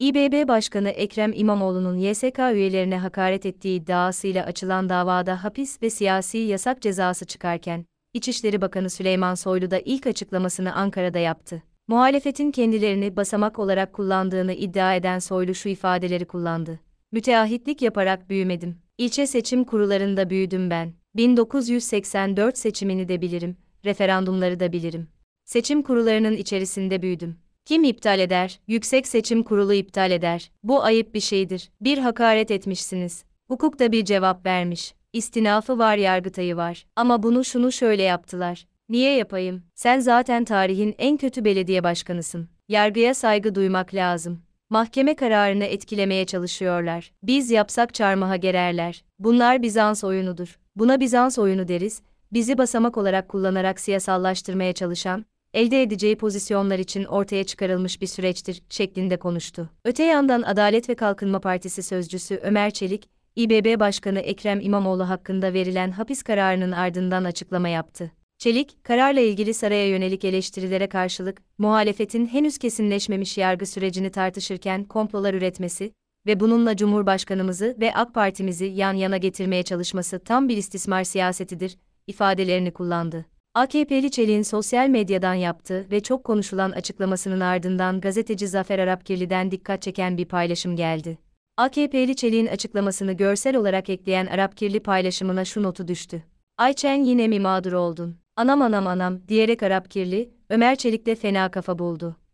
İBB Başkanı Ekrem İmamoğlu'nun YSK üyelerine hakaret ettiği iddiasıyla açılan davada hapis ve siyasi yasak cezası çıkarken, İçişleri Bakanı Süleyman Soylu da ilk açıklamasını Ankara'da yaptı. Muhalefetin kendilerini basamak olarak kullandığını iddia eden Soylu şu ifadeleri kullandı. Müteahhitlik yaparak büyümedim. İlçe seçim kurularında büyüdüm ben. 1984 seçimini de bilirim, referandumları da bilirim. Seçim kurularının içerisinde büyüdüm. Kim iptal eder? Yüksek Seçim Kurulu iptal eder. Bu ayıp bir şeydir. Bir hakaret etmişsiniz. Hukuk da bir cevap vermiş. İstinafı var yargıtayı var. Ama bunu şunu şöyle yaptılar. Niye yapayım? Sen zaten tarihin en kötü belediye başkanısın. Yargıya saygı duymak lazım. Mahkeme kararını etkilemeye çalışıyorlar. Biz yapsak çarmıha gererler. Bunlar Bizans oyunudur. Buna Bizans oyunu deriz. Bizi basamak olarak kullanarak siyasallaştırmaya çalışan, elde edeceği pozisyonlar için ortaya çıkarılmış bir süreçtir şeklinde konuştu. Öte yandan Adalet ve Kalkınma Partisi sözcüsü Ömer Çelik, İBB Başkanı Ekrem İmamoğlu hakkında verilen hapis kararının ardından açıklama yaptı. Çelik, kararla ilgili saraya yönelik eleştirilere karşılık, muhalefetin henüz kesinleşmemiş yargı sürecini tartışırken komplolar üretmesi ve bununla Cumhurbaşkanımızı ve AK Partimizi yan yana getirmeye çalışması tam bir istismar siyasetidir, ifadelerini kullandı. AKP'li Çelik'in sosyal medyadan yaptığı ve çok konuşulan açıklamasının ardından gazeteci Zafer Arapkirli'den dikkat çeken bir paylaşım geldi. AKP'li Çelik'in açıklamasını görsel olarak ekleyen Arapkirli paylaşımına şu notu düştü. Ayçen yine mi mağdur oldun? Anam anam anam diyerek Arapkirli, Ömer Çelik de fena kafa buldu.